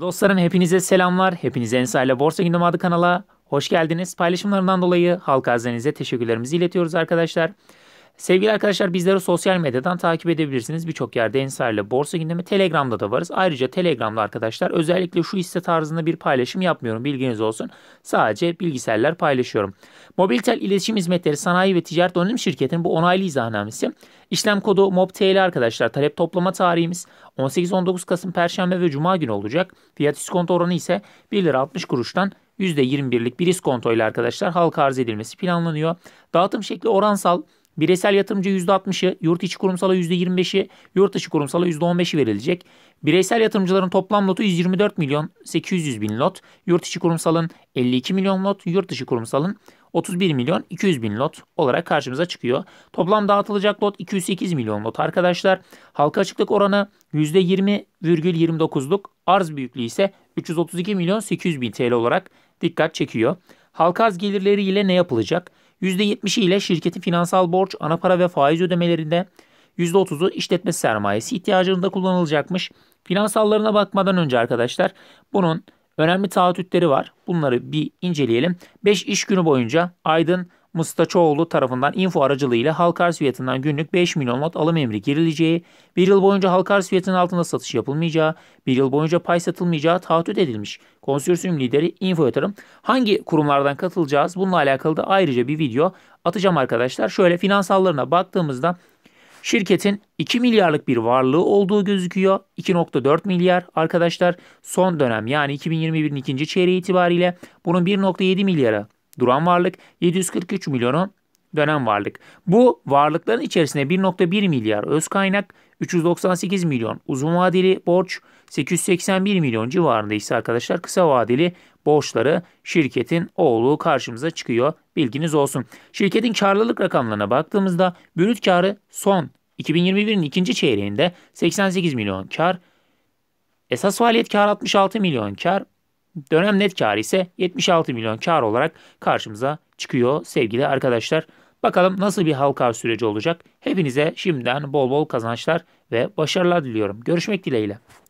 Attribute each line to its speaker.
Speaker 1: Dostlarım hepinize selamlar. Hepinize Ensa ile Borsa Gündem adı kanala hoş geldiniz. Paylaşımlarından dolayı halka hazinenize teşekkürlerimizi iletiyoruz arkadaşlar. Sevgili arkadaşlar bizleri sosyal medyadan takip edebilirsiniz. Birçok yerde ile Borsa Gündemi Telegram'da da varız. Ayrıca Telegram'da arkadaşlar özellikle şu hisse tarzında bir paylaşım yapmıyorum. Bilginiz olsun. Sadece bilgisayarlar paylaşıyorum. Mobiltel İletişim Hizmetleri Sanayi ve Ticaret Donanım Şirketi'nin bu onaylı izahnamesi. İşlem kodu MOBTL arkadaşlar. Talep toplama tarihimiz 18-19 Kasım Perşembe ve Cuma günü olacak. Fiyat iskonto oranı ise 1 lira 60 kuruştan %21'lik bir iskonto ile arkadaşlar halka arz edilmesi planlanıyor. Dağıtım şekli oransal Bireysel yatırımcı %60'ı, yurt içi kurumsala %25'i, yurt dışı kurumsala %15'i verilecek. Bireysel yatırımcıların toplam lotu 124 milyon 800 bin lot, yurt içi kurumsalın 52 milyon lot, yurt dışı kurumsalın 31 milyon 200 bin lot olarak karşımıza çıkıyor. Toplam dağıtılacak lot 208 milyon lot arkadaşlar. Halka açıklık oranı %20,29'luk. Arz büyüklüğü ise 332 milyon 800 bin TL olarak dikkat çekiyor. Halka arz gelirleri ile ne yapılacak? %70'i ile şirketin finansal borç, ana para ve faiz ödemelerinde %30'u işletme sermayesi ihtiyacında kullanılacakmış. Finansallarına bakmadan önce arkadaşlar bunun önemli taahhütleri var. Bunları bir inceleyelim. 5 iş günü boyunca Aydın Mustaçoğlu tarafından info aracılığıyla halk arz fiyatından günlük 5 milyon lot alım emri girileceği, bir yıl boyunca halk arz fiyatının altında satış yapılmayacağı, bir yıl boyunca pay satılmayacağı taahhüt edilmiş. Konsorsiyum lideri Info Yatırım hangi kurumlardan katılacağız? Bununla alakalı da ayrıca bir video atacağım arkadaşlar. Şöyle finansallarına baktığımızda Şirketin 2 milyarlık bir varlığı olduğu gözüküyor. 2.4 milyar arkadaşlar son dönem yani 2021'in ikinci çeyreği itibariyle bunun 1.7 milyara duran varlık, 743 milyonu dönem varlık. Bu varlıkların içerisinde 1.1 milyar öz kaynak, 398 milyon uzun vadeli borç, 881 milyon civarında ise arkadaşlar kısa vadeli borçları şirketin oğlu karşımıza çıkıyor. Bilginiz olsun. Şirketin karlılık rakamlarına baktığımızda brüt karı son 2021'in ikinci çeyreğinde 88 milyon kar, esas faaliyet kar 66 milyon kar, Dönem net kar ise 76 milyon kar olarak karşımıza çıkıyor sevgili arkadaşlar. Bakalım nasıl bir halka süreci olacak. Hepinize şimdiden bol bol kazançlar ve başarılar diliyorum. Görüşmek dileğiyle.